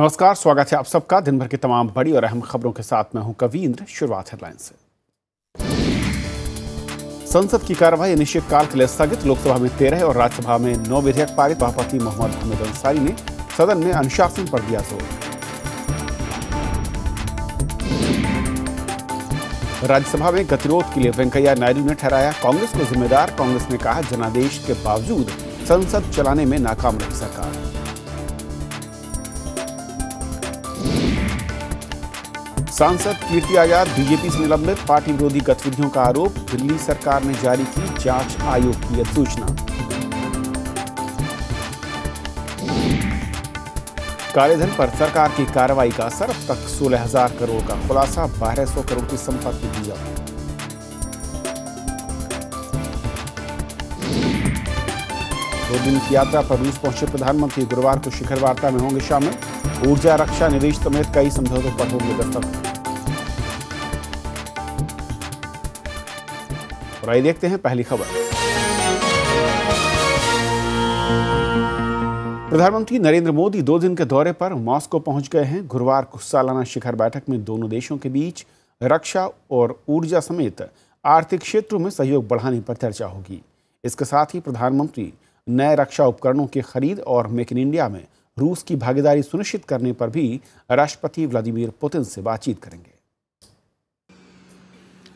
नमस्कार स्वागत है आप सबका दिन भर की तमाम बड़ी और अहम खबरों के साथ मैं हूं कविंद्र शुरुआत हेडलाइन से संसद की कार्यवाही अनिश्चितकाल के लिए स्थगित लोकसभा में तेरह और राज्यसभा में नौ विधेयक पारित सभापति मोहम्मद हमिद अंसारी ने सदन में अनुशासन पर दिया जोर राज्यसभा में गतिरोध के लिए वेंकैया नायडू ने ठहराया कांग्रेस को जिम्मेदार कांग्रेस ने कहा जनादेश के बावजूद संसद चलाने में नाकाम रही सरकार सांसद कीर्ति आजाद बीजेपी से निलंबित पार्टी विरोधी गतिविधियों का आरोप दिल्ली सरकार ने जारी की जांच आयोग की अधिसूचना कालेधन पर सरकार की कार्रवाई का असर अब तक सोलह हजार करोड़ का खुलासा बारह सौ करोड़ की संपत्ति की जब्त दो दिन की यात्रा पर रूस पहुंचे प्रधानमंत्री गुरुवार को शिखर वार्ता में होंगे शामिल ऊर्जा रक्षा निवेश समेत कई समझौतों पर होंगे दस्तखत आइए देखते हैं पहली खबर प्रधानमंत्री नरेंद्र मोदी दो दिन के दौरे पर मॉस्को पहुंच गए हैं गुरुवार को सालाना शिखर बैठक में दोनों देशों के बीच रक्षा और ऊर्जा समेत आर्थिक क्षेत्रों में सहयोग बढ़ाने पर चर्चा होगी इसके साथ ही प्रधानमंत्री नए रक्षा उपकरणों की खरीद और मेक इन इंडिया में रूस की भागीदारी सुनिश्चित करने पर भी राष्ट्रपति व्लादिमीर पुतिन से बातचीत करेंगे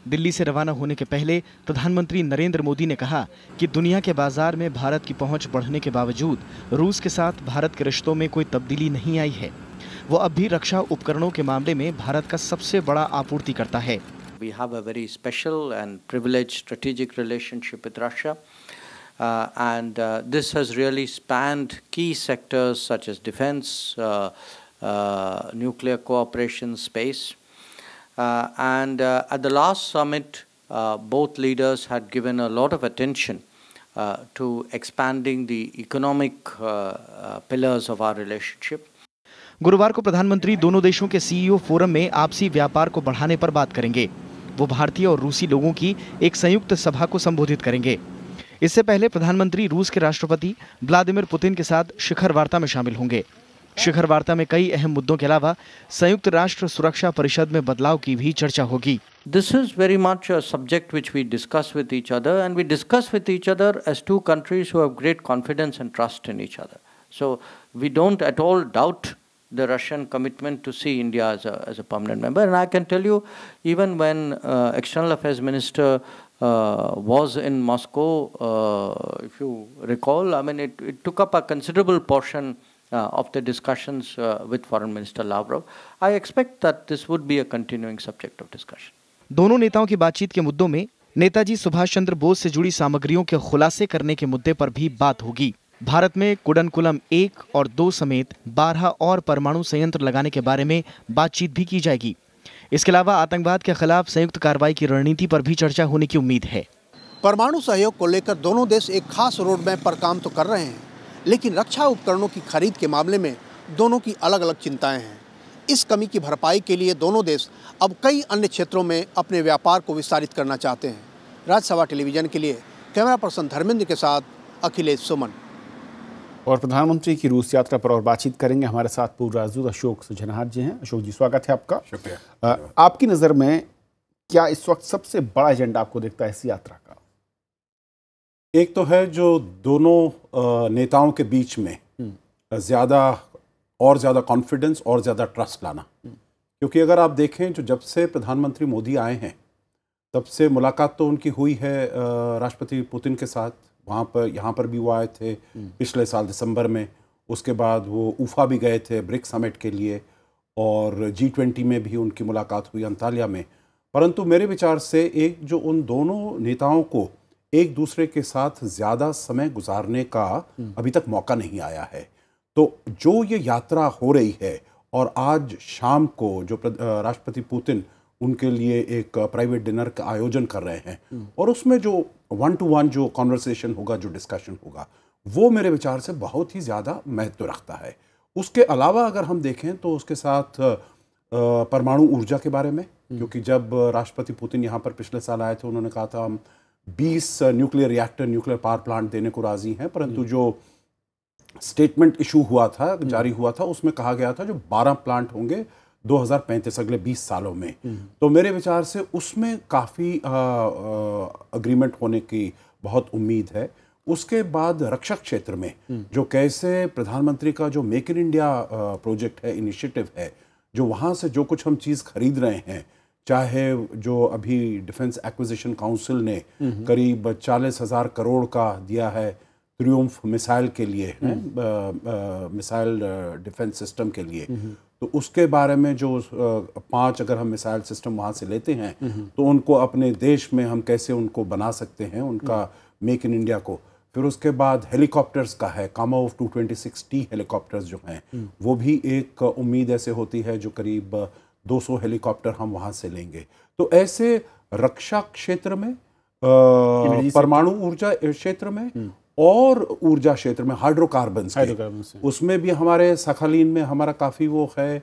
दिल्ली से रवाना होने के पहले प्रधानमंत्री नरेंद्र मोदी ने कहा कि दुनिया के बाजार में भारत की पहुंच बढ़ने के बावजूद रूस के साथ भारत के रिश्तों में कोई तब्दीली नहीं आई है वो अब भी रक्षा उपकरणों के मामले में भारत का सबसे बड़ा आपूर्ति करता है nuclear cooperation space Uh, and uh, at the last summit, uh, both leaders had given a lot of attention uh, to expanding the economic uh, uh, pillars of our relationship. गुरुवार को प्रधानमंत्री दोनों देशों के सीईओ e फोरम में आपसी व्यापार को बढ़ाने पर बात करेंगे वो भारतीय और रूसी लोगों की एक संयुक्त सभा को संबोधित करेंगे इससे पहले प्रधानमंत्री रूस के राष्ट्रपति व्लादिमिर पुतिन के साथ शिखर वार्ता में शामिल होंगे शिखर वार्ता में कई अहम मुद्दों के अलावा संयुक्त राष्ट्र सुरक्षा परिषद में बदलाव की भी चर्चा होगी this is very much subject which we discuss with each other and we discuss with each other as two countries great confidence and trust in each other so we don't at all doubt the Russian commitment to see India as as a permanent member and I can tell you even when external affairs minister Uh, was in Moscow, uh, if you recall. I mean, it, it took up a uh, of the discussions uh, with Foreign Minister Lavrov. I expect that this would be a continuing subject of discussion. दोनों नेताओं की बातचीत के मुद्दों में नेताजी सुभाष चंद्र बोस से जुड़ी सामग्रियों के खुलासे करने के मुद्दे पर भी बात होगी भारत में कुडनकुलम एक और दो समेत बारह और परमाणु संयंत्र लगाने के बारे में बातचीत भी की जाएगी इसके अलावा आतंकवाद के खिलाफ संयुक्त कार्रवाई की रणनीति पर भी चर्चा होने की उम्मीद है परमाणु सहयोग को लेकर दोनों देश एक खास रोड मैप पर काम तो कर रहे हैं लेकिन रक्षा उपकरणों की खरीद के मामले में दोनों की अलग अलग चिंताएं हैं इस कमी की भरपाई के लिए दोनों देश अब कई अन्य क्षेत्रों में अपने व्यापार को विस्तारित करना चाहते हैं राज्यसभा टेलीविजन के लिए कैमरा पर्सन धर्मेंद्र के साथ अखिलेश सुमन और प्रधानमंत्री की रूस यात्रा पर और बातचीत करेंगे हमारे साथ पूर्व राजदूत अशोक सुजनहाट जी हैं अशोक जी स्वागत है आपका शुक्रिया आपकी नज़र में क्या इस वक्त सबसे बड़ा एजेंडा आपको देखता है इस यात्रा का एक तो है जो दोनों नेताओं के बीच में हम्म। ज़्यादा और ज़्यादा कॉन्फिडेंस और ज़्यादा ट्रस्ट लाना हम्म। क्योंकि अगर आप देखें जो जब से प्रधानमंत्री मोदी आए हैं तब से मुलाकात तो उनकी हुई है राष्ट्रपति पुतिन के साथ वहाँ पर यहाँ पर भी वो आए थे हम्म। पिछले साल दिसंबर में उसके बाद वो ऊफा भी गए थे ब्रिक्स समिट के लिए और जी ट्वेंटी में भी उनकी मुलाकात हुई अंतालिया में परंतु मेरे विचार से एक जो उन दोनों नेताओं को एक दूसरे के साथ ज़्यादा समय गुजारने का हम्म। अभी तक मौका नहीं आया है तो जो ये यात्रा हो रही है और आज शाम को जो राष्ट्रपति पुतिन उनके लिए एक प्राइवेट डिनर का आयोजन कर रहे हैं हम्म। और उसमें जो वन टू वन जो कॉन्वर्सेशन होगा जो डिस्कशन होगा वो मेरे विचार से बहुत ही ज़्यादा महत्व रखता है उसके अलावा अगर हम देखें तो उसके साथ परमाणु ऊर्जा के बारे में हम्म। क्योंकि जब राष्ट्रपति पुतिन यहाँ पर पिछले साल आए थे उन्होंने कहा था हम बीस nuclear reactor nuclear power plant देने को राजी हैं परंतु जो स्टेटमेंट इशू हुआ था हम्म। जारी हुआ था उसमें कहा गया था जो 12 प्लांट होंगे 2035 अगले 20 सालों में हम्म। तो मेरे विचार से उसमें काफ़ी अग्रीमेंट होने की बहुत उम्मीद है उसके बाद रक्षा क्षेत्र में हम्म। जो कैसे प्रधानमंत्री का जो मेक इन इंडिया प्रोजेक्ट है इनिशिएटिव है जो वहाँ से जो कुछ हम चीज़ खरीद रहे हैं चाहे जो अभी डिफेंस एक्विजिशन काउंसिल ने हम्म। करीब चालीस हज़ार करोड़ का दिया है त्रियम्फ मिसाइल के लिए हम्म। मिसाइल डिफेंस सिस्टम के लिए हम्म। तो उसके बारे में जो पांच अगर हम मिसाइल सिस्टम वहाँ से लेते हैं तो उनको अपने देश में हम कैसे उनको बना सकते हैं उनका मेक इन इंडिया को फिर उसके बाद हेलीकॉप्टर्स का है Kamov two twenty six T helicopters जो हैं वो भी एक उम्मीद ऐसे होती है जो करीब 200 हेलीकॉप्टर हम वहाँ से लेंगे तो ऐसे रक्षा क्षेत्र में परमाणु ऊर्जा क्षेत्र में हम्म। और ऊर्जा क्षेत्र में हाइड्रोकार्बन उसमें भी हमारे सखालीन में हमारा काफ़ी वो है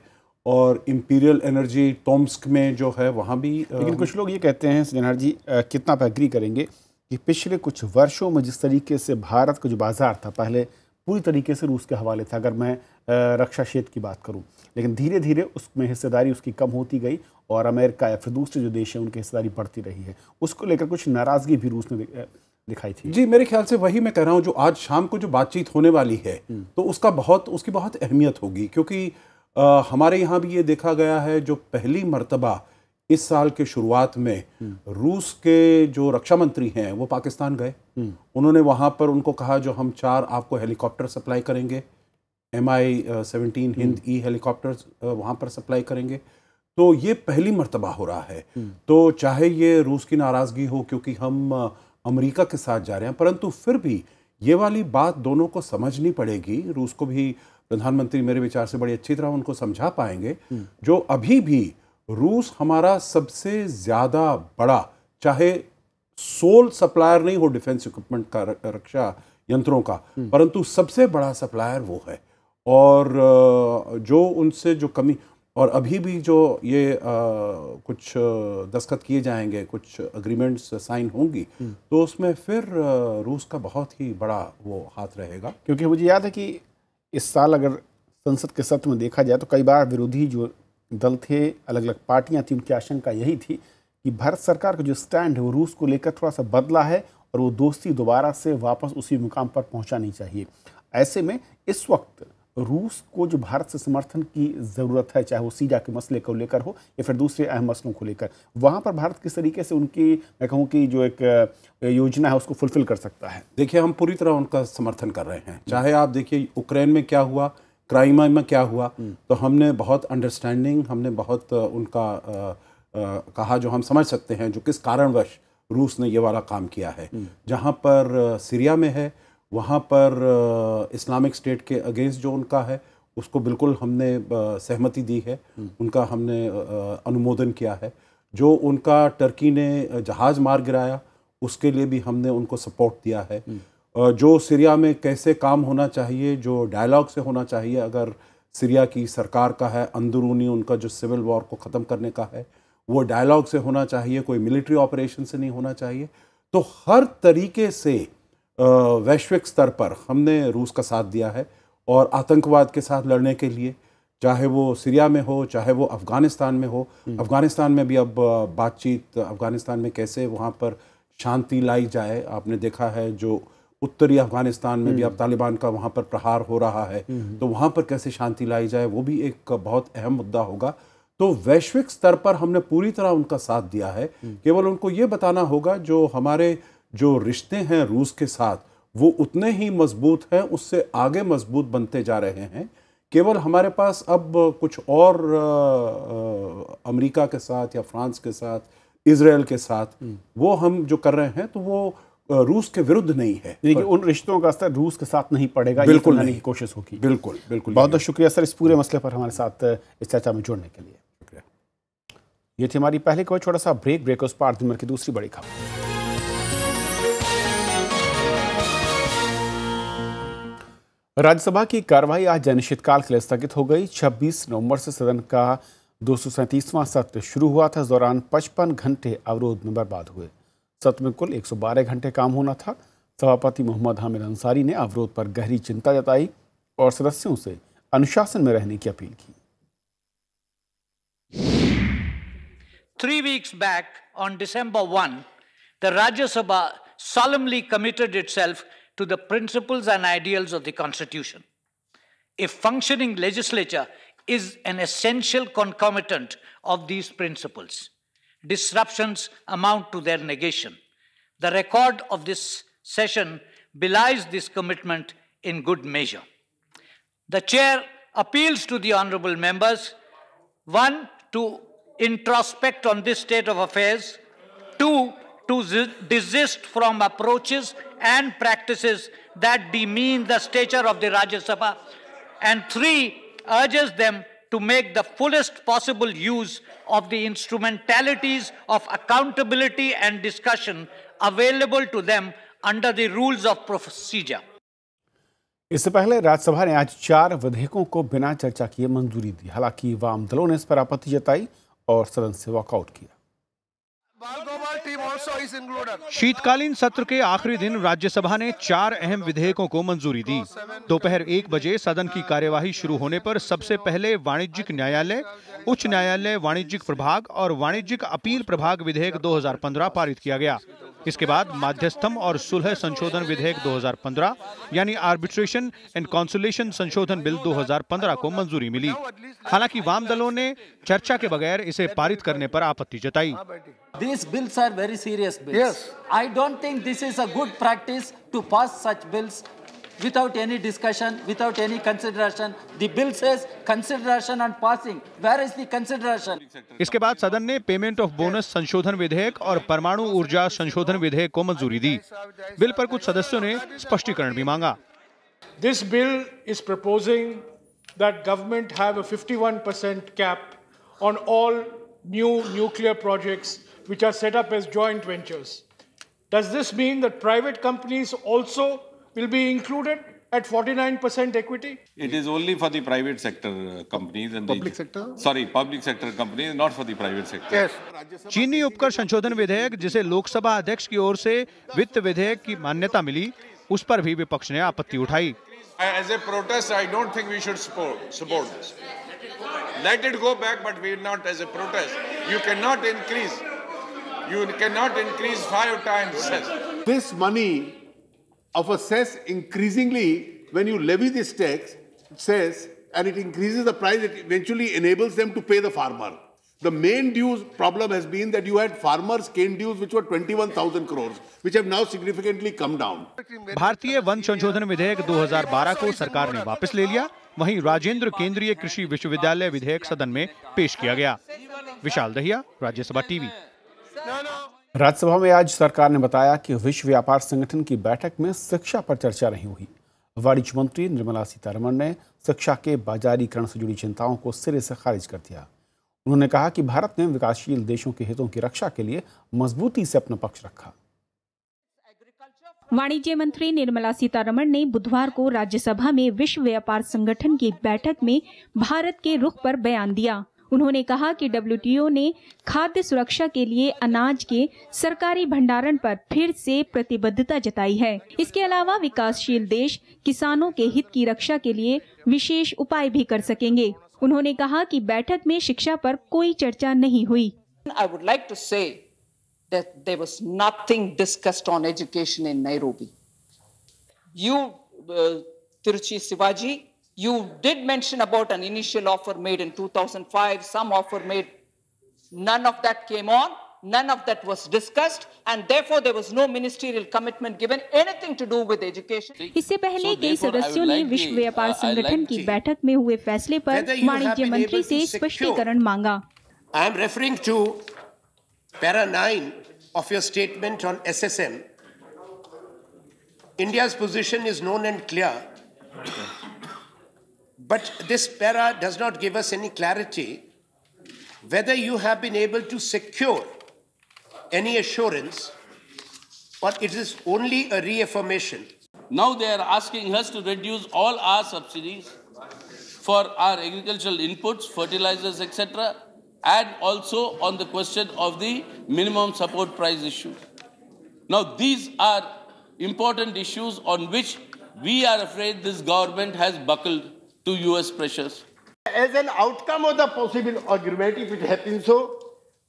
और इम्पीरियल एनर्जी टोम्स्क में जो है वहाँ भी लेकिन कुछ लोग ये कहते हैं सिन्हा जी कितना आप एग्री करेंगे कि पिछले कुछ वर्षों में जिस तरीके से भारत का जो बाज़ार था पहले पूरी तरीके से रूस के हवाले था अगर मैं रक्षा क्षेत्र की बात करूँ लेकिन धीरे धीरे उसमें हिस्सेदारी उसकी कम होती गई और अमेरिका या फिर दूसरे जो देश हैं उनकी हिस्सेदारी बढ़ती रही है उसको लेकर कुछ नाराज़गी भी रूस में दिखाई थी जी मेरे ख्याल से वही मैं कह रहा हूँ जो आज शाम को जो बातचीत होने वाली है हम्म। तो उसका बहुत उसकी बहुत अहमियत होगी क्योंकि आ, हमारे यहाँ भी ये देखा गया है जो पहली मरतबा इस साल के शुरुआत में हम्म। रूस के जो रक्षा मंत्री हैं वो पाकिस्तान गए हम्म। उन्होंने वहाँ पर उनको कहा जो हम चार आपको हेलीकॉप्टर सप्लाई करेंगे M I seventeen Hind E helicopter वहाँ पर सप्लाई करेंगे तो ये पहली मरतबा हो रहा है hmm. तो चाहे ये रूस की नाराज़गी हो क्योंकि हम uh, अमेरिका के साथ जा रहे हैं परंतु फिर भी ये वाली बात दोनों को समझनी पड़ेगी रूस को भी प्रधानमंत्री मेरे विचार से बड़ी अच्छी तरह उनको समझा पाएंगे hmm. जो अभी भी रूस हमारा सबसे ज़्यादा बड़ा चाहे सोल सप्लायर नहीं हो डिफेंस इक्विपमेंट का रक्षा यंत्रों का hmm. परंतु सबसे बड़ा सप्लायर वो है और जो उनसे जो कमी और अभी भी जो ये आ, कुछ दस्खत किए जाएंगे कुछ अग्रीमेंट्स साइन होंगी हम्म। तो उसमें फिर रूस का बहुत ही बड़ा वो हाथ रहेगा क्योंकि मुझे याद है कि इस साल अगर संसद के सत्र में देखा जाए तो कई बार विरोधी जो दल थे अलग अलग पार्टियां थी उनकी आशंका यही थी कि भारत सरकार का जो स्टैंड है वो रूस को लेकर थोड़ा सा बदला है और वो दोस्ती दोबारा से वापस उसी मुकाम पर पहुँचानी चाहिए ऐसे में इस वक्त रूस को जो भारत से समर्थन की ज़रूरत है चाहे वो सीजा के मसले को लेकर हो या फिर दूसरे अहम मसलों को लेकर वहाँ पर भारत किस तरीके से उनकी मैं कहूँ कि जो एक योजना है उसको फुलफिल कर सकता है देखिए हम पूरी तरह उनका समर्थन कर रहे हैं चाहे आप देखिए यूक्रेन में क्या हुआ क्राइमा में क्या हुआ हम्म। तो हमने बहुत अंडरस्टैंडिंग हमने बहुत उनका आ, आ, कहा जो हम समझ सकते हैं जो किस कारणवश रूस ने ये वाला काम किया है हम्म। जहाँ पर सीरिया में है वहाँ पर इस्लामिक स्टेट के अगेंस्ट जो उनका है उसको बिल्कुल हमने सहमति दी है हम्म। उनका हमने अनुमोदन किया है जो उनका टर्की ने जहाज़ मार गिराया उसके लिए भी हमने उनको सपोर्ट दिया है हम्म। जो सीरिया में कैसे काम होना चाहिए जो डायलॉग से होना चाहिए अगर सीरिया की सरकार का है अंदरूनी उनका जो सिविल वॉर को ख़त्म करने का है वो डायलॉग से होना चाहिए कोई मिलिट्री ऑपरेशन से नहीं होना चाहिए तो हर तरीके से वैश्विक स्तर पर हमने रूस का साथ दिया है और आतंकवाद के साथ लड़ने के लिए चाहे वो सीरिया में हो चाहे वो अफ़गानिस्तान में हो हम्म। अफ़गानिस्तान में भी अब बातचीत अफ़गानिस्तान में कैसे वहाँ पर शांति लाई जाए आपने देखा है जो उत्तरी अफ़गानिस्तान में भी हम्म। अब तालिबान का वहाँ पर प्रहार हो रहा है हम्म। तो वहाँ पर कैसे शांति लाई जाए वो भी एक बहुत अहम मुद्दा होगा तो वैश्विक स्तर पर हमने पूरी तरह उनका साथ दिया है केवल उनको ये बताना होगा जो हमारे जो रिश्ते हैं रूस के साथ वो उतने ही मजबूत हैं उससे आगे मजबूत बनते जा रहे हैं केवल हमारे पास अब कुछ और अमेरिका के साथ या फ्रांस के साथ इसराइल के साथ हम्म। वो हम जो कर रहे हैं तो वो रूस के विरुद्ध नहीं है लेकिन उन रिश्तों का असर रूस के साथ नहीं पड़ेगा तो बिल्कुल नहीं की कोशिश होगी बिल्कुल बिल्कुल बहुत बहुत शुक्रिया सर इस पूरे मसले पर हमारे साथ इस चर्चा में जुड़ने के लिए शुक्रिया ये थी हमारी पहली खबर छोटा सा ब्रेक ब्रेक उस पार दिन की दूसरी बड़ी खबर राज्यसभा की कार्यवाही आज अनिश्चितकाल के लिए स्थगित हो गई 26 नवंबर से सदन का दो सत्र शुरू हुआ था इस दौरान 55 घंटे अवरोध में बर्बाद हुए सत्र में कुल 112 घंटे काम होना था सभापति मोहम्मद हामिद अंसारी ने अवरोध पर गहरी चिंता जताई और सदस्यों से अनुशासन में रहने की अपील की three weeks back on December one the Rajya Sabha solemnly committed it itself to the principles and ideals of the Constitution. A functioning legislature is an essential concomitant of these principles. Disruptions amount to their negation. The record of this session belies this commitment in good measure. The chair appeals to the honorable members one, to introspect on this state of affairs, two, to desist from approaches and practices that demean the stature of the Rajya Sabha. And three, urges them to make the fullest possible use of the instrumentalities of accountability and discussion available to them under the rules of procedure. इससे पहले राज्यसभा ने आज चार विधेयकों को बिना चर्चा किए मंजूरी दी हालांकि वाम दलों ने इस पर आपत्ति जताई और सदन से वॉकआउट किया शीतकालीन सत्र के आखिरी दिन राज्यसभा ने चार अहम विधेयकों को मंजूरी दी दोपहर एक बजे सदन की कार्यवाही शुरू होने पर सबसे पहले वाणिज्यिक न्यायालय उच्च न्यायालय वाणिज्यिक प्रभाग और वाणिज्यिक अपील प्रभाग विधेयक 2015 पारित किया गया इसके बाद माध्यस्थम और सुलह संशोधन विधेयक 2015 यानी आर्बिट्रेशन एंड कॉन्सुलेशन संशोधन बिल 2015 को मंजूरी मिली हालांकि वाम दलों ने चर्चा के बगैर इसे पारित करने पर आपत्ति जताई These bills are very serious bills. Yes. I don't think this is a good practice to pass such bills without any discussion, without any consideration. The bill says consideration and passing. Where is the consideration? इसके बाद सदन ने payment of bonus संशोधन विधेयक और परमाणु ऊर्जा संशोधन विधेयक को मंजूरी दी बिल पर कुछ सदस्यों ने स्पष्टीकरण भी मांगा this bill is proposing that government have a 51 percent cap on all new nuclear projects which are set up as joint ventures. Does this mean that private companies also will be included at 49% equity? It is only for the private sector uh, companies and public sector. Sorry, public sector companies, not for the private sector. Yes. चीनी उपकर संशोधन विधेयक जिसे लोकसभा अध्यक्ष की ओर से वित्त विधेयक की मान्यता मिली उस पर भी विपक्ष ने आपत्ति उठाई As a protest, I don't think we should support, support this. Let it go back, but we are not as a protest. You cannot increase you cannot increase five times cess. This money of a cess increasingly, when you levy this tax, cess, and it increases the price, it eventually enables them to pay the farmer. The main dues problem has been that you had farmers' cane dues which were 21,000 crores, which have now significantly come down. भारतीय वन संशोधन विधेयक 2012 को सरकार ने वापस ले लिया वहीं राजेंद्र केंद्रीय कृषि विश्वविद्यालय विधेयक सदन में पेश किया गया विशाल दहिया राज्यसभा टीवी राज्यसभा में आज सरकार ने बताया कि विश्व व्यापार संगठन की बैठक में शिक्षा पर चर्चा नहीं हुई वाणिज्य मंत्री निर्मला सीतारमण ने शिक्षा के बाजारीकरण से जुड़ी चिंताओं को सिरे से खारिज कर दिया उन्होंने कहा कि भारत ने विकासशील देशों के हितों की रक्षा के लिए मजबूती से अपना पक्ष रखा वाणिज्य मंत्री निर्मला सीतारमण ने बुधवार को राज्यसभा में विश्व व्यापार संगठन की बैठक में भारत के रुख पर बयान दिया उन्होंने कहा कि डब्ल्यू ने खाद्य सुरक्षा के लिए अनाज के सरकारी भंडारण पर फिर से प्रतिबद्धता जताई है इसके अलावा विकासशील देश किसानों के हित की रक्षा के लिए विशेष उपाय भी कर सकेंगे उन्होंने कहा कि बैठक में शिक्षा पर कोई चर्चा नहीं हुई आई would like You did mention about an initial offer made in 2005, some offer made. None of that came on. None of that was discussed, and therefore there was no ministerial commitment given anything to do with education. इससे पहले कई सदस्यों ने विश्व व्यापार uh, संगठन की बैठक में हुए फैसले पर वाणिज्य मंत्री से स्पष्टीकरण मांगा I am referring to para 9 of your statement on SSM. India's position is known and clear. But this para does not give us any clarity whether you have been able to secure any assurance or it is only a reaffirmation. Now they are asking us to reduce all our subsidies for our agricultural inputs, fertilizers, etc., and also on the question of the minimum support price issue. Now, these are important issues on which we are afraid this government has buckled. to US pressures. As an outcome of the possible agreement, if it happens so,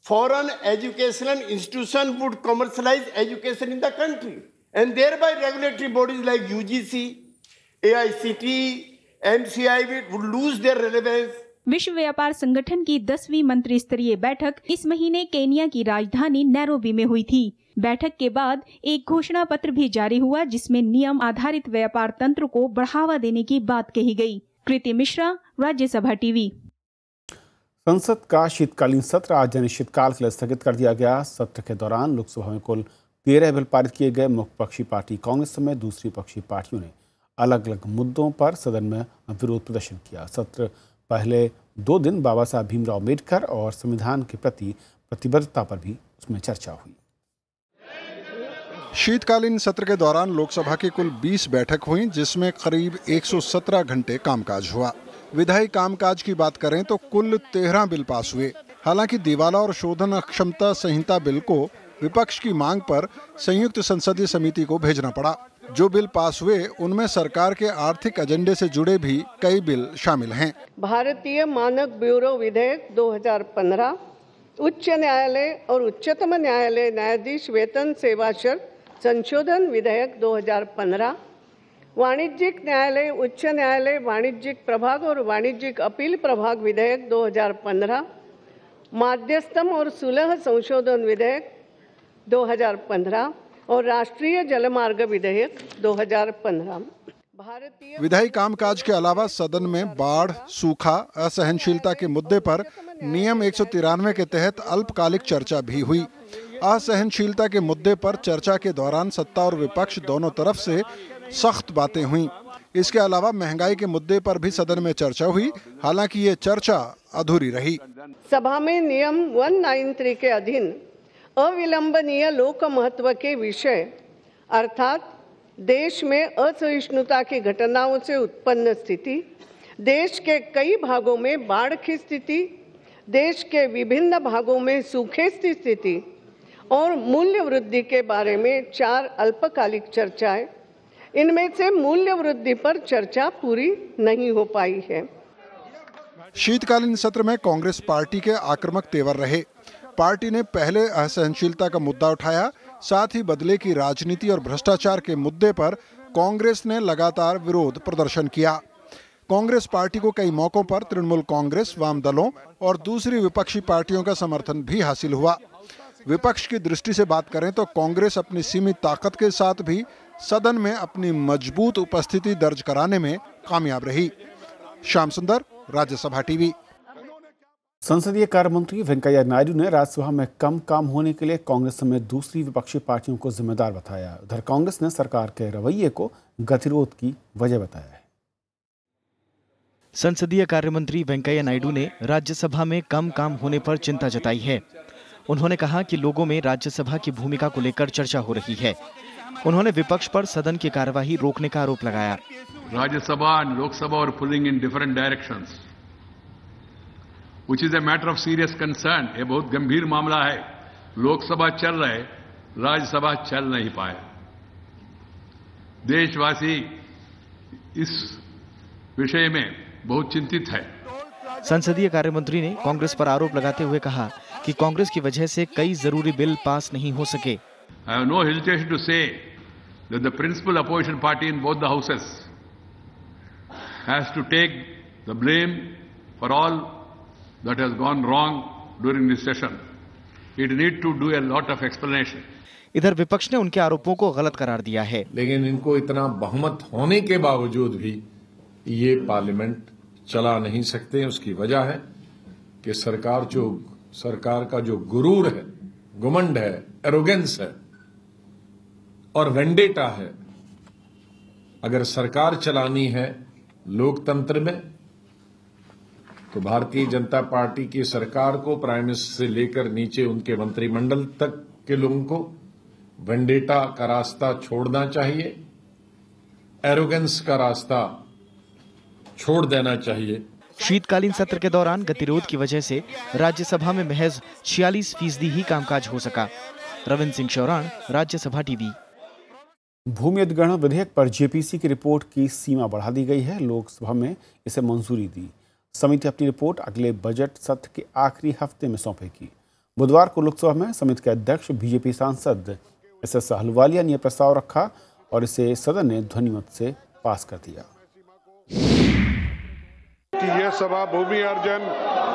foreign educational institution would commercialize education in the country and thereby regulatory bodies like UGC, AICT, MCI would lose their relevance विश्व व्यापार संगठन की दसवीं मंत्री स्तरीय बैठक इस महीने केनिया की राजधानी नैरोबी में हुई थी बैठक के बाद एक घोषणा पत्र भी जारी हुआ जिसमें नियम आधारित व्यापार तंत्र को बढ़ावा देने की बात कही गई कृति मिश्रा राज्यसभा टीवी संसद का शीतकालीन सत्र आज अनिश्चितकाल के लिए स्थगित कर दिया गया सत्र के दौरान लोकसभा में कुल तेरह बिल पारित किए गए मुख्य पक्षी पार्टी कांग्रेस समेत दूसरी पक्षी पार्टियों ने अलग अलग मुद्दों पर सदन में विरोध प्रदर्शन किया सत्र पहले दो दिन बाबा साहब भीमराव अम्बेडकर और संविधान के प्रति प्रतिबद्धता पर भी उसमें चर्चा हुई शीतकालीन सत्र के दौरान लोकसभा की कुल 20 बैठक हुई जिसमें करीब 117 घंटे कामकाज हुआ विधायी कामकाज की बात करें तो कुल तेरह बिल पास हुए हालांकि दिवाला और शोधन अक्षमता संहिता बिल को विपक्ष की मांग पर संयुक्त संसदीय समिति को भेजना पड़ा जो बिल पास हुए उनमें सरकार के आर्थिक एजेंडे से जुड़े भी कई बिल शामिल हैं भारतीय मानक ब्यूरो विधेयक 2015 उच्च न्यायालय और उच्चतम न्यायालय न्यायाधीश वेतन सेवा शर्त संशोधन विधेयक 2015 वाणिज्यिक न्यायालय उच्च न्यायालय वाणिज्यिक प्रभाग और वाणिज्यिक अपील प्रभाग विधेयक 2015 माध्यस्थम और सुलह संशोधन विधेयक 2015 और राष्ट्रीय जलमार्ग विधेयक 2015 विधायी कामकाज के अलावा सदन में बाढ़ सूखा असहनशीलता के मुद्दे पर नियम एक के तहत अल्पकालिक चर्चा भी हुई असहनशीलता के मुद्दे पर चर्चा के दौरान सत्ता और विपक्ष दोनों तरफ से सख्त बातें हुई इसके अलावा महंगाई के मुद्दे पर भी सदन में चर्चा हुई हालांकि ये चर्चा अधूरी रही सभा में नियम 193 के अधीन अविलंबनीय लोक महत्व के विषय अर्थात देश में असहिष्णुता की घटनाओं से उत्पन्न स्थिति देश के कई भागों में बाढ़ की स्थिति देश के विभिन्न भागों में सूखे की स्थिति और मूल्य वृद्धि के बारे में चार अल्पकालिक चर्चाएं इनमें से मूल्य वृद्धि पर चर्चा पूरी नहीं हो पाई है शीतकालीन सत्र में कांग्रेस पार्टी के आक्रमक तेवर रहे पार्टी ने पहले असहनशीलता का मुद्दा उठाया साथ ही बदले की राजनीति और भ्रष्टाचार के मुद्दे पर कांग्रेस ने लगातार विरोध प्रदर्शन किया कांग्रेस पार्टी को कई मौकों पर तृणमूल कांग्रेस वाम दलों और दूसरी विपक्षी पार्टियों का समर्थन भी हासिल हुआ विपक्ष की दृष्टि से बात करें तो कांग्रेस अपनी सीमित ताकत के साथ भी सदन में अपनी मजबूत उपस्थिति दर्ज कराने में कामयाब रही श्याम सुंदर राज्यसभा टीवी संसदीय कार्य मंत्री वेंकैया नायडू ने राज्यसभा में कम काम होने के लिए कांग्रेस समेत दूसरी विपक्षी पार्टियों को जिम्मेदार बताया उधर कांग्रेस ने सरकार के रवैये को गतिरोध की वजह बताया संसदीय कार्य मंत्री वेंकैया नायडू ने राज्यसभा में कम काम होने पर चिंता जताई है उन्होंने कहा कि लोगों में राज्यसभा की भूमिका को लेकर चर्चा हो रही है उन्होंने विपक्ष पर सदन की कार्यवाही रोकने का आरोप लगाया राज्यसभा एंड लोकसभा और pulling in different direction which is a matter of serious concern ये बहुत गंभीर मामला है लोकसभा चल रहे राज्यसभा चल नहीं पाए देशवासी इस विषय में बहुत चिंतित है संसदीय कार्य मंत्री ने कांग्रेस पर आरोप लगाते हुए कहा कि कांग्रेस की वजह से कई जरूरी बिल पास नहीं हो सके no hesitation to say principal opposition party in both the houses has to take the blame for all that has gone wrong during this session it need to do a lot of explanation इधर विपक्ष ने उनके आरोपों को गलत करार दिया है लेकिन इनको इतना बहुमत होने के बावजूद भी ये पार्लियामेंट चला नहीं सकते उसकी वजह है कि सरकार जो सरकार का जो गुरूर है घुमंड है एरोगेंस है और वेंडेटा है अगर सरकार चलानी है लोकतंत्र में तो भारतीय जनता पार्टी की सरकार को प्राइम मिनिस्टर से लेकर नीचे उनके मंत्रिमंडल तक के लोगों को वेंडेटा का रास्ता छोड़ना चाहिए एरोगेंस का रास्ता छोड़ देना चाहिए शीतकालीन सत्र के दौरान गतिरोध की वजह से राज्यसभा में महज छियालीस फीसदी ही कामकाज हो सका रविंद्र सिंह चौरान राज्यसभा टीवी भूमि अधिग्रहण विधेयक पर जेपीसी की रिपोर्ट की सीमा बढ़ा दी गई है लोकसभा में इसे मंजूरी दी समिति अपनी रिपोर्ट अगले बजट सत्र के आखिरी हफ्ते में सौंपेगी बुधवार को लोकसभा में समिति के अध्यक्ष बीजेपी सांसद एस एस अहलवालिया ने प्रस्ताव रखा और इसे सदन ने ध्वनिमत से पास कर दिया कि यह सभा भूमि अर्जन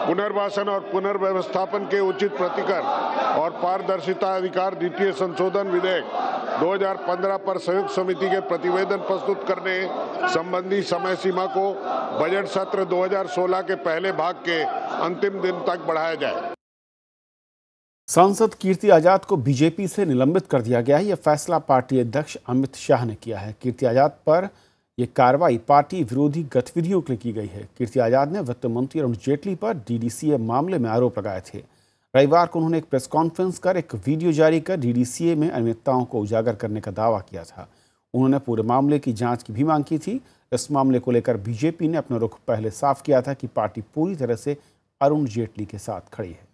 पुनर्वासन और पुनर्व्यवस्थापन के उचित प्रतिकर और पारदर्शिता अधिकार द्वितीय संशोधन विधेयक 2015 पर संयुक्त समिति के प्रतिवेदन प्रस्तुत करने संबंधी समय सीमा को बजट सत्र 2016 के पहले भाग के अंतिम दिन तक बढ़ाया जाए सांसद कीर्ति आजाद को बीजेपी से निलंबित कर दिया गया है यह फैसला पार्टी अध्यक्ष अमित शाह ने किया है कीर्ति आजाद पर ये कार्रवाई पार्टी विरोधी गतिविधियों के लिए की गई है कीर्ति आजाद ने वित्त मंत्री अरुण जेटली पर डीडीसीए मामले में आरोप लगाए थे रविवार को उन्होंने एक प्रेस कॉन्फ्रेंस कर एक वीडियो जारी कर डीडीसीए में अनियमितताओं को उजागर करने का दावा किया था उन्होंने पूरे मामले की जांच की भी मांग की थी इस मामले को लेकर बीजेपी ने अपना रुख पहले साफ किया था कि पार्टी पूरी तरह से अरुण जेटली के साथ खड़ी है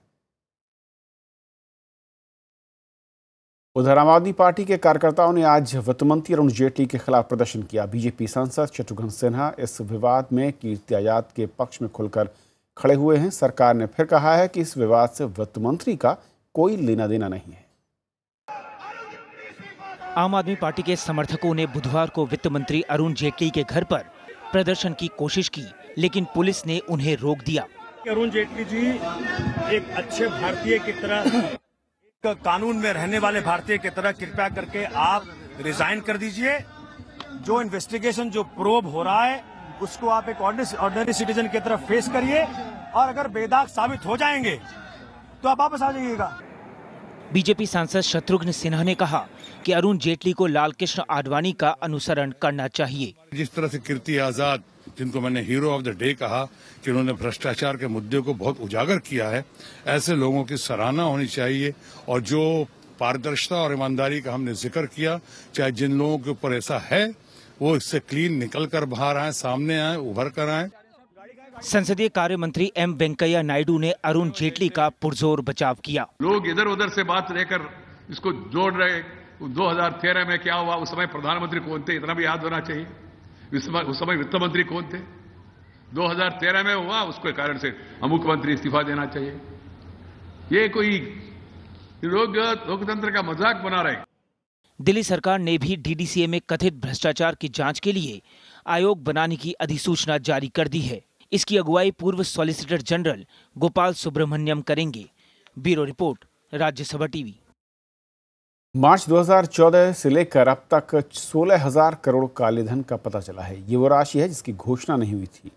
उधर आम आदमी पार्टी के कार्यकर्ताओं ने आज वित्त मंत्री अरुण जेटली के खिलाफ प्रदर्शन किया बीजेपी सांसद शत्रुघ्न सिन्हा इस विवाद में कीर्ति आजाद के पक्ष में खुलकर खड़े हुए हैं सरकार ने फिर कहा है कि इस विवाद से वित्त मंत्री का कोई लेना देना नहीं है आम आदमी पार्टी के समर्थकों ने बुधवार को वित्त मंत्री अरुण जेटली के घर पर प्रदर्शन की कोशिश की लेकिन पुलिस ने उन्हें रोक दिया अरुण जेटली जी एक अच्छे भारतीय की तरह कानून में रहने वाले भारतीय की तरह कृपया करके आप रिजाइन कर दीजिए जो इन्वेस्टिगेशन जो प्रोब हो रहा है उसको आप एक ऑर्डनरी सिटीजन की तरफ फेस करिए और अगर बेदाग साबित हो जाएंगे तो आप वापस आ जाइएगा बीजेपी सांसद शत्रुघ्न सिन्हा ने कहा कि अरुण जेटली को लालकृष्ण आडवाणी का अनुसरण करना चाहिए जिस तरह से कीर्ति आजाद जिनको मैंने हीरो ऑफ द डे कहा कि उन्होंने भ्रष्टाचार के मुद्दे को बहुत उजागर किया है ऐसे लोगों की सराहना होनी चाहिए और जो पारदर्शिता और ईमानदारी का हमने जिक्र किया चाहे जिन लोगों के ऊपर ऐसा है वो इससे क्लीन निकल कर बाहर आए सामने आए उभर कर आए संसदीय कार्य मंत्री एम वेंकैया नायडू ने अरुण जेटली का पुरजोर बचाव किया लोग इधर उधर से बात लेकर इसको जोड़ रहे 2013 में क्या हुआ उस समय प्रधानमंत्री कौन थे इतना भी याद होना चाहिए उस समय वित्त मंत्री कौन थे 2013 में हुआ उसके कारण से अमुक मंत्री इस्तीफा देना चाहिए ये कोई लोकतंत्र का मजाक बना रहे दिल्ली सरकार ने भी डीडीसीए में कथित भ्रष्टाचार की जांच के लिए आयोग बनाने की अधिसूचना जारी कर दी है इसकी अगुवाई पूर्व सॉलिसिटर जनरल गोपाल सुब्रमण्यम करेंगे bureau report Rajya Sabha TV March 2014 से लेकर अब तक 16,000 करोड़ कालेधन का पता चला है ये वो राशि है जिसकी घोषणा नहीं हुई थी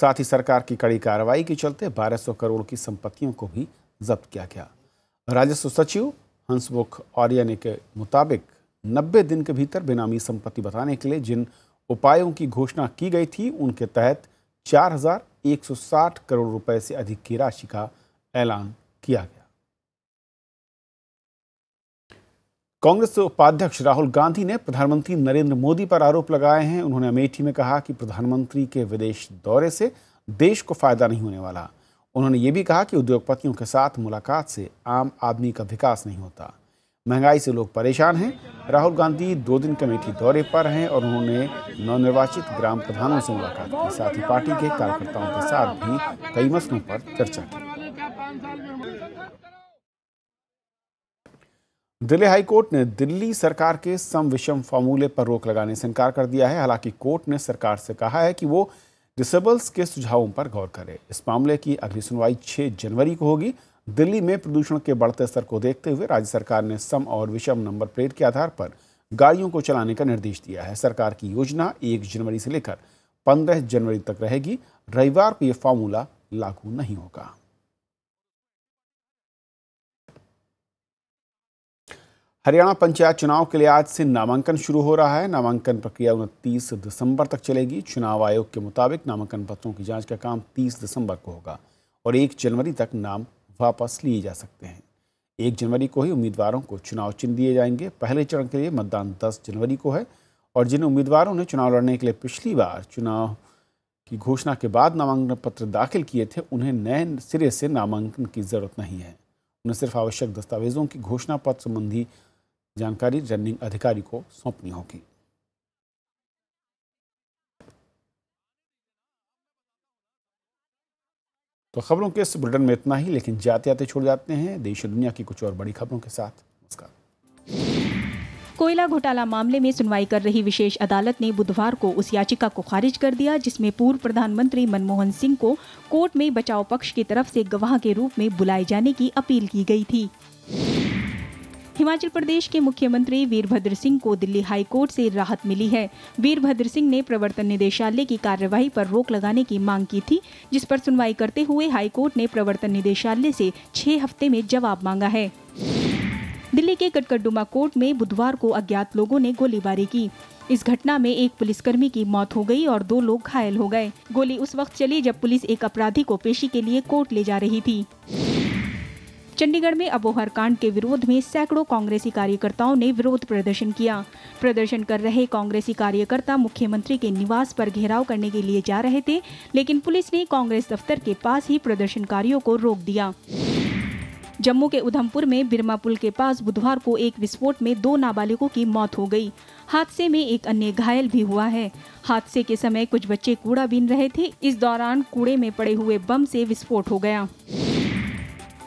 साथ ही सरकार की कड़ी कार्रवाई के चलते 1200 करोड़ की संपत्तियों को भी जब्त किया गया राजस्व सचिव हंसमुख आर्या ने के मुताबिक 90 दिन के भीतर बेनामी संपत्ति बताने के लिए जिन उपायों की घोषणा की गई थी उनके तहत चार करोड़ रुपये से अधिक की राशि का ऐलान किया गया कांग्रेस उपाध्यक्ष राहुल गांधी ने प्रधानमंत्री नरेंद्र मोदी पर आरोप लगाए हैं उन्होंने अमेठी में कहा कि प्रधानमंत्री के विदेश दौरे से देश को फायदा नहीं होने वाला उन्होंने ये भी कहा कि उद्योगपतियों के साथ मुलाकात से आम आदमी का विकास नहीं होता महंगाई से लोग परेशान हैं राहुल गांधी दो दिन कमेटी दौरे पर हैं और उन्होंने नवनिर्वाचित ग्राम प्रधानों से मुलाकात की साथ ही पार्टी के कार्यकर्ताओं के साथ भी कई मसलों पर चर्चा की दिल्ली हाई कोर्ट ने दिल्ली सरकार के सम विषम फार्मूले पर रोक लगाने से इनकार कर दिया है हालांकि कोर्ट ने सरकार से कहा है कि वो डिसेबल्स के सुझावों पर गौर करे इस मामले की अगली सुनवाई 6 जनवरी को होगी दिल्ली में प्रदूषण के बढ़ते स्तर को देखते हुए राज्य सरकार ने सम और विषम नंबर प्लेट के आधार पर गाड़ियों को चलाने का निर्देश दिया है सरकार की योजना एक जनवरी से लेकर पंद्रह जनवरी तक रहेगी रविवार को ये फार्मूला लागू नहीं होगा हरियाणा पंचायत चुनाव के लिए आज से नामांकन शुरू हो रहा है नामांकन प्रक्रिया उनतीस दिसंबर तक चलेगी चुनाव आयोग के मुताबिक नामांकन पत्रों की जांच का काम 30 दिसंबर को होगा और 1 जनवरी तक नाम वापस लिए जा सकते हैं 1 जनवरी को ही उम्मीदवारों को चुनाव चिन्ह दिए जाएंगे पहले चरण के लिए मतदान दस जनवरी को है और जिन उम्मीदवारों ने चुनाव लड़ने के लिए पिछली बार चुनाव की घोषणा के बाद नामांकन पत्र दाखिल किए थे उन्हें नए सिरे से नामांकन की जरूरत नहीं है उन्हें सिर्फ आवश्यक दस्तावेजों की घोषणा पत्र संबंधी जानकारी रनिंग अधिकारी को सौंपनी होगी तो खबरों के इस बुलेटिन में इतना ही लेकिन जाते आते छोड़ जाते हैं देश और दुनिया की कुछ और बड़ी खबरों के साथ नमस्कार कोयला घोटाला मामले में सुनवाई कर रही विशेष अदालत ने बुधवार को उस याचिका को खारिज कर दिया जिसमें पूर्व प्रधानमंत्री मनमोहन सिंह को कोर्ट में बचाव पक्ष की तरफ से गवाह के रूप में बुलाए जाने की अपील की गई थी हिमाचल प्रदेश के मुख्यमंत्री वीरभद्र सिंह को दिल्ली हाईकोर्ट से राहत मिली है वीरभद्र सिंह ने प्रवर्तन निदेशालय की कार्यवाही पर रोक लगाने की मांग की थी जिस पर सुनवाई करते हुए हाईकोर्ट ने प्रवर्तन निदेशालय से छह हफ्ते में जवाब मांगा है दिल्ली के कटकडुमा कोर्ट में बुधवार को अज्ञात लोगों ने गोलीबारी की इस घटना में एक पुलिसकर्मी की मौत हो गई और दो लोग घायल हो गए गोली उस वक्त चली जब पुलिस एक अपराधी को पेशी के लिए कोर्ट ले जा रही थी चंडीगढ़ में अबोहर कांड के विरोध में सैकड़ों कांग्रेसी कार्यकर्ताओं ने विरोध प्रदर्शन किया प्रदर्शन कर रहे कांग्रेसी कार्यकर्ता मुख्यमंत्री के निवास पर घेराव करने के लिए जा रहे थे लेकिन पुलिस ने कांग्रेस दफ्तर के पास ही प्रदर्शनकारियों को रोक दिया जम्मू के उधमपुर में बिरमा पुल के पास बुधवार को एक विस्फोट में दो नाबालिगों की मौत हो गई हादसे में एक अन्य घायल भी हुआ है हादसे के समय कुछ बच्चे कूड़ा बीन रहे थे इस दौरान कूड़े में पड़े हुए बम से विस्फोट हो गया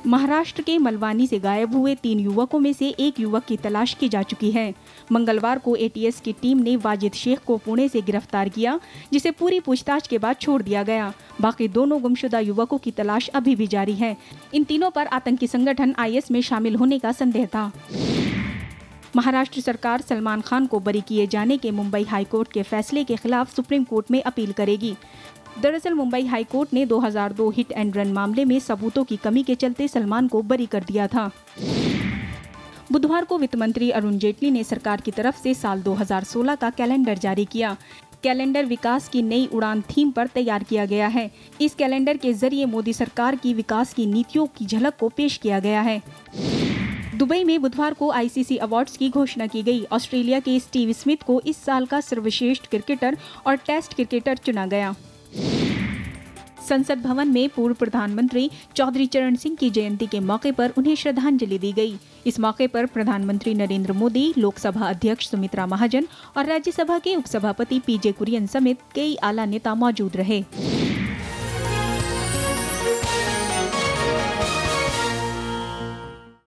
महाराष्ट्र के मलवानी से गायब हुए तीन युवकों में से एक युवक की तलाश की जा चुकी है मंगलवार को एटीएस की टीम ने वाजिद शेख को पुणे से गिरफ्तार किया जिसे पूरी पूछताछ के बाद छोड़ दिया गया बाकी दोनों गुमशुदा युवकों की तलाश अभी भी जारी है इन तीनों पर आतंकी संगठन आईएस में शामिल होने का संदेह था महाराष्ट्र सरकार सलमान खान को बरी किए जाने के मुंबई हाईकोर्ट के फैसले के खिलाफ सुप्रीम कोर्ट में अपील करेगी दरअसल मुंबई हाईकोर्ट ने 2002 हिट एंड रन मामले में सबूतों की कमी के चलते सलमान को बरी कर दिया था बुधवार को वित्त मंत्री अरुण जेटली ने सरकार की तरफ से साल 2016 का कैलेंडर जारी किया कैलेंडर विकास की नई उड़ान थीम पर तैयार किया गया है इस कैलेंडर के जरिए मोदी सरकार की विकास की नीतियों की झलक को पेश किया गया है दुबई में बुधवार को आईसीसी अवार्ड्स की घोषणा की गई ऑस्ट्रेलिया के स्टीव स्मिथ को इस साल का सर्वश्रेष्ठ क्रिकेटर और टेस्ट क्रिकेटर चुना गया संसद भवन में पूर्व प्रधानमंत्री चौधरी चरण सिंह की जयंती के मौके पर उन्हें श्रद्धांजलि दी गई इस मौके पर प्रधानमंत्री नरेंद्र मोदी लोकसभा अध्यक्ष सुमित्रा महाजन और राज्यसभा के उपसभापति पीजे कुरियन समेत कई आला नेता मौजूद रहे